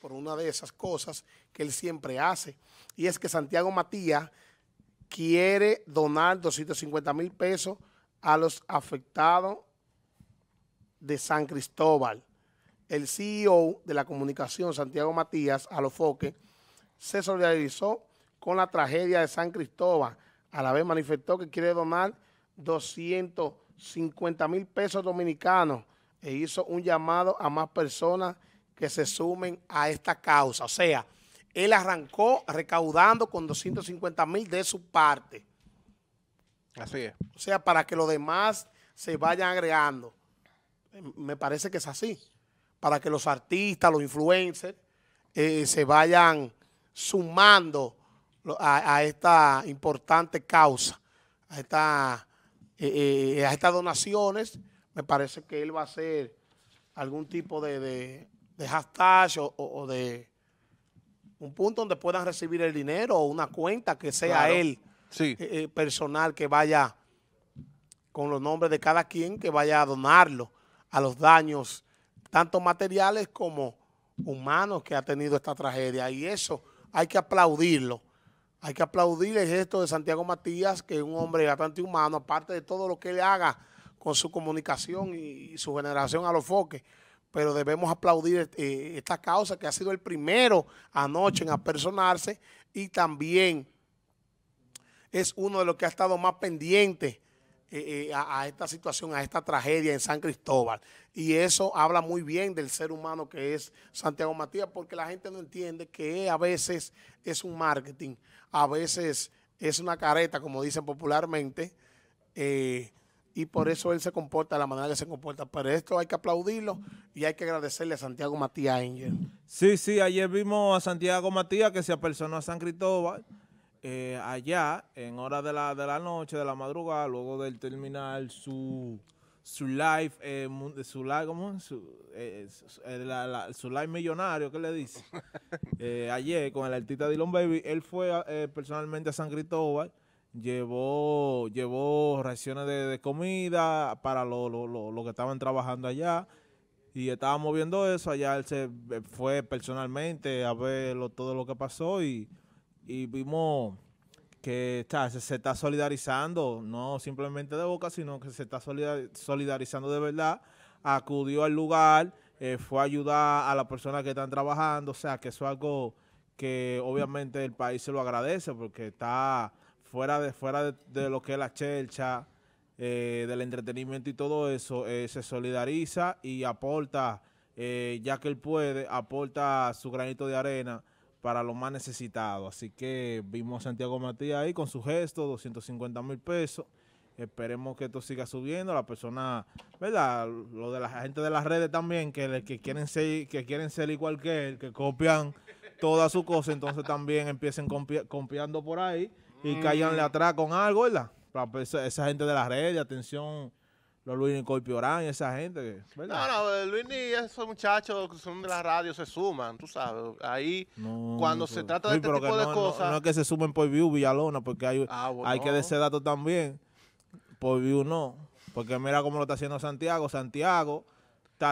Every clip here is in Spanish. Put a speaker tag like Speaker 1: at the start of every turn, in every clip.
Speaker 1: por una de esas cosas que él siempre hace. Y es que Santiago Matías quiere donar 250 mil pesos a los afectados de San Cristóbal. El CEO de la comunicación, Santiago Matías a los foques, se solidarizó con la tragedia de San Cristóbal. A la vez manifestó que quiere donar 250 mil pesos dominicanos e hizo un llamado a más personas que se sumen a esta causa. O sea, él arrancó recaudando con 250 mil de su parte. Así es. O sea, para que los demás se vayan agregando. Me parece que es así. Para que los artistas, los influencers, eh, se vayan sumando a, esta importante causa, eh, eh, a, estas donaciones. Me parece que él va a hacer algún tipo de de hashtag o, de un punto donde puedan recibir el dinero o una cuenta que sea él eh, eh, personal que vaya con los nombres de cada quien que vaya a donarlo a los daños tanto materiales como humanos que ha tenido esta tragedia y eso hay que aplaudirlo. Hay que aplaudir el gesto de Santiago Matías, que es un hombre bastante humano, aparte de todo lo que él haga con su comunicación y su generación a los foques pero debemos aplaudir eh, esta causa que ha sido el primero anoche en apersonarse y también es uno de los que ha estado más pendiente eh, eh, a, a, esta situación, a esta tragedia en San Cristóbal. Y eso habla muy bien del ser humano que es Santiago Matías, porque la gente no entiende que e a veces es un marketing, a veces es una careta, como dicen popularmente, y por eso él se comporta de la manera que se comporta. Pero esto hay que aplaudirlo y hay que agradecerle a Santiago Matías ángel
Speaker 2: Sí, sí, ayer vimos a Santiago Matías que se apersonó a San Cristóbal eh, allá en hora de la, de la noche, de la madrugada, luego del terminar su su live, eh, su live, Su, eh, live millonario, ¿qué le dice? ayer con el artista Dylan Baby, él fue personalmente a San Cristóbal llevó, llevó raciones de, comida para los lo, que estaban trabajando allá y estábamos viendo eso. Allá él se eh, fue personalmente a ver todo lo que pasó y, y vimos que se, está solidarizando, no simplemente de boca, sino que se está solidarizando de verdad. Acudió al lugar, eh, fue a ayudar a las personas que están trabajando, o sea, que eso es algo que obviamente el país se lo agradece porque está fuera de, fuera de, lo que es la chelcha, eh, del entretenimiento y todo eso, eh, se solidariza y aporta, eh, ya que él puede, aporta su granito de arena para lo más necesitados. Así que vimos a Santiago Matías ahí con su gesto, 250 mil pesos. Esperemos que esto siga subiendo. La persona, ¿verdad? Lo de la gente de las redes también, que, quieren, ser, que quieren ser igual que él, que copian toda su cosa entonces también empiecen copiando por ahí y mm. atrás con algo, ¿verdad? Para pues, esa, gente de las redes, atención, los Luis y Corpiorán y esa gente,
Speaker 3: ¿verdad? No, no, eh, Luis y esos muchachos que son de la radio se suman, tú sabes. Ahí, cuando se trata de este tipo de cosas... No, es
Speaker 2: que se sumen por view, Villalona, porque hay, ah, hay que de ese dato también. Por view no, porque mira cómo lo está haciendo Santiago. Santiago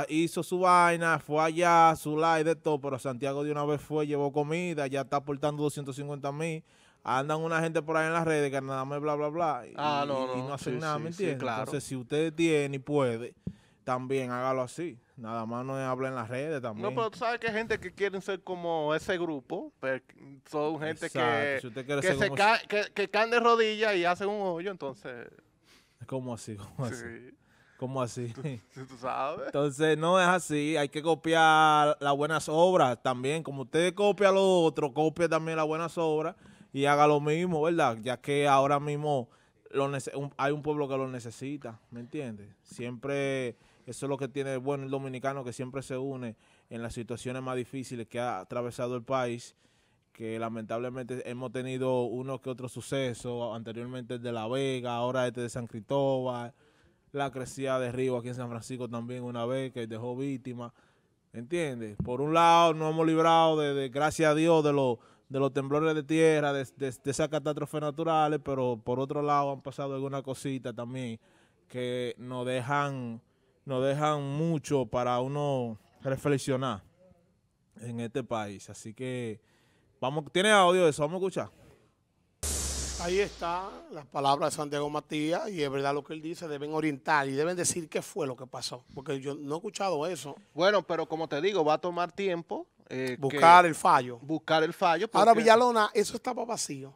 Speaker 2: hizo su vaina, fue allá, su live, de todo, pero Santiago de una vez fue, llevó comida, ya está aportando 250 mil andan una gente por ahí en las redes que nada más bla, bla, bla. ah, no, no. hacen nada, entiendes? Entonces, si usted tiene y puede, también hágalo así. Nada más no hablen en las redes también. No, pero
Speaker 3: tú sabes que hay gente que quieren ser como ese grupo. Pues, son gente que, que, se que, que caen de rodillas y hacen un hoyo, entonces...
Speaker 2: ¿Cómo así? ¿Cómo así? ¿Cómo así?
Speaker 3: ¿Tú, sabes?
Speaker 2: Entonces, no es así. Hay que copiar las buenas obras también. Como usted copia lo otro, copia también las buenas obras y haga lo mismo, ¿verdad? Ya que ahora mismo hay un pueblo que lo necesita, ¿me entiendes? Siempre, eso es lo que tiene el buen dominicano, que siempre se une en las situaciones más difíciles que ha atravesado el país, que lamentablemente hemos tenido uno que otro suceso, anteriormente el de La Vega, ahora este de San Cristóbal, la crecida de Río aquí en San Francisco también una vez que dejó víctimas, ¿entiendes? Por un lado nos hemos librado, de, gracias a Dios, de los de los temblores de tierra, de, esas catástrofes naturales, pero por otro lado han pasado algunas cositas también que nos dejan, dejan mucho para uno reflexionar en este país. Así que vamos, tiene audio eso, vamos a escuchar.
Speaker 1: Ahí está las palabras de Santiago Matías y es verdad lo que él dice, deben orientar y deben decir qué fue lo que pasó, porque yo no he escuchado eso. Bueno, pero como te digo, va a tomar tiempo eh, buscar el fallo. Buscar el fallo. Ahora, Villalona, eso estaba vacío.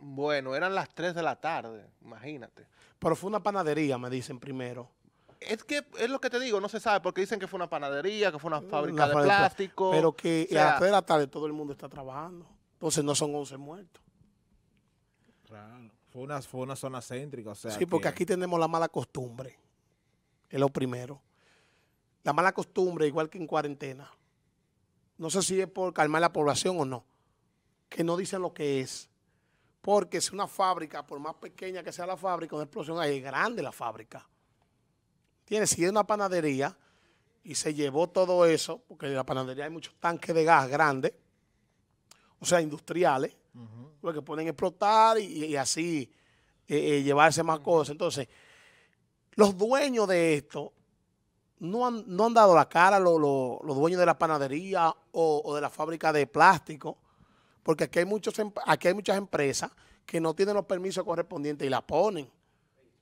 Speaker 3: Bueno, eran las 3 de la tarde, imagínate.
Speaker 1: Pero fue una panadería, me dicen primero.
Speaker 3: Es que es lo que te digo, no se sabe, porque dicen que fue una panadería, que fue una fábrica de plástico. Pero que a las
Speaker 1: 3 de la tarde todo el mundo está trabajando. Entonces no son 11 muertos.
Speaker 2: Claro. Fue una, fue una zona céntrica, o Sí, porque aquí
Speaker 1: tenemos la mala costumbre. Es lo primero. La mala costumbre, igual que en cuarentena. No sé si es por calmar la población o no. Que no dicen lo que es. Porque si una fábrica, por más pequeña que sea la fábrica, una explosión es grande la fábrica. tiene Si es una panadería y se llevó todo eso, porque en la panadería hay muchos tanques de gas grandes, o sea, industriales, lo que pueden explotar y, así eh, eh, llevarse más cosas. Entonces, los dueños de esto no han, dado la cara los, los, dueños de la panadería o, de la fábrica de plástico, porque aquí hay, muchos, em, aquí hay muchas empresas que no tienen los permisos correspondientes y la ponen.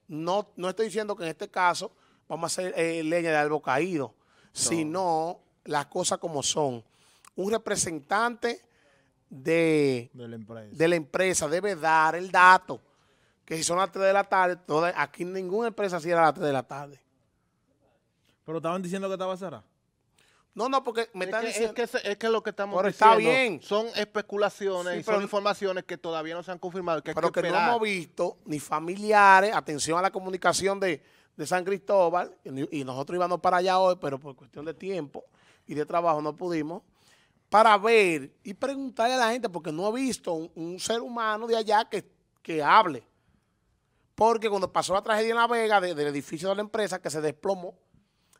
Speaker 1: No, no estoy diciendo que en este caso vamos a hacer eh, leña de algo caído, sino las cosas como son. Un representante de, de, la empresa. debe dar el dato que si son las 3 de la tarde, aquí ninguna empresa cierra a las 3 de la tarde. Pero estaban diciendo que estaba Sara. No, no, porque me
Speaker 3: están diciendo... Es que, es, lo
Speaker 1: que estamos pero está bien.
Speaker 3: son especulaciones y son informaciones que todavía no se han confirmado. pero que, no hemos
Speaker 1: visto ni familiares, atención a la comunicación de, San Cristóbal, y, nosotros íbamos para allá hoy, pero por cuestión de tiempo y de trabajo no pudimos, para ver y preguntarle a la gente, porque no he visto un, ser humano de allá que, que hable. Porque cuando pasó la tragedia en La Vega, del edificio de la empresa que se desplomó,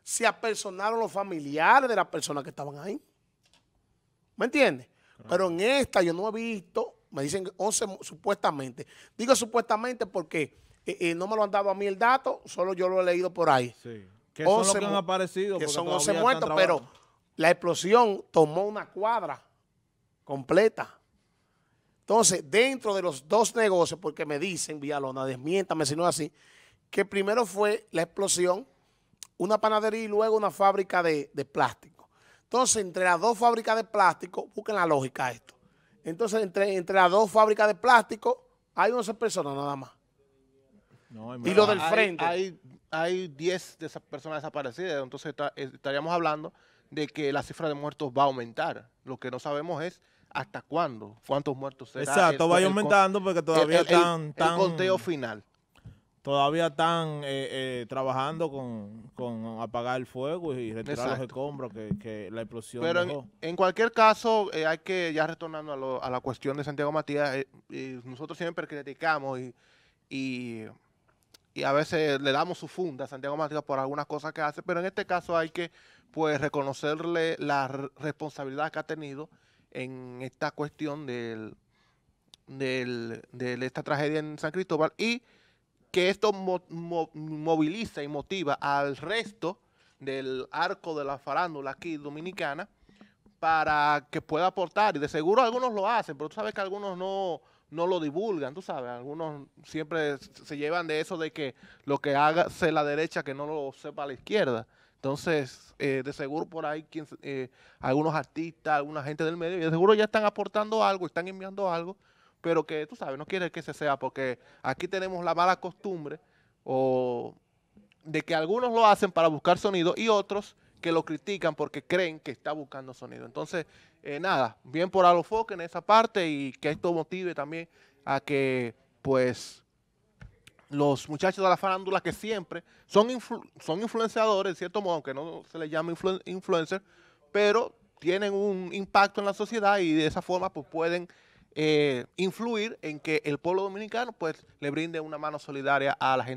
Speaker 1: se apersonaron los familiares de las personas que estaban ahí. ¿Me entiendes? Pero en esta yo no he visto, me dicen 11 supuestamente. Digo supuestamente porque eh, eh, no me lo han dado a mí el dato, solo yo lo he leído por ahí. Sí. Que son 11, han
Speaker 3: aparecido. Que son 11 muertos, pero
Speaker 1: la explosión tomó una cuadra completa. Entonces, dentro de los dos negocios, porque me dicen, Villalona, desmiéntame si no es así, que primero fue la explosión una panadería y luego una fábrica de, plástico. Entonces, entre las dos fábricas de plástico, busquen la lógica esto. Entonces, entre, entre las dos fábricas de plástico, hay 11 personas nada más. No, y lo del frente. Hay,
Speaker 3: hay 10 de esas personas desaparecidas, entonces eh, estaríamos hablando de que la cifra de muertos va a aumentar. Lo que no sabemos es hasta cuándo, cuántos muertos será. Exacto, va a ir aumentando porque todavía están... Tan... el conteo final
Speaker 2: todavía están eh, eh, trabajando con, con, apagar el fuego y retirar los escombros que, la explosión Pero
Speaker 3: En, cualquier caso, eh, hay que, ya retornando a, lo, a, la cuestión de Santiago Matías, nosotros siempre criticamos y, y, a veces le damos su funda a Santiago Matías por algunas cosas que hace, pero en este caso hay que pues reconocerle la responsabilidad que ha tenido en esta cuestión del, del, de esta tragedia en San Cristóbal y que esto moviliza y motiva al resto del arco de la farándula aquí dominicana para que pueda aportar. Y de seguro algunos lo hacen, pero tú sabes que algunos no, no lo divulgan, tú sabes. Algunos siempre se llevan de eso de que lo que haga sea la derecha, que no lo sepa la izquierda. Entonces, eh, de seguro por ahí quien, eh, algunos artistas, alguna gente del medio, de seguro ya están aportando algo, están enviando algo pero que tú sabes, no quiere que se sea porque aquí tenemos la mala costumbre o de que algunos lo hacen para buscar sonido y otros que lo critican porque creen que está buscando sonido. Entonces, eh, nada, bien por Alofoque en esa parte y que esto motive también a que, pues, los muchachos de la farándula que siempre son, son influenciadores, en cierto modo, aunque no se les llame influencer, pero tienen un impacto en la sociedad y de esa forma, pues, pueden eh, influir en que el pueblo dominicano pues le brinde una mano solidaria a la gente.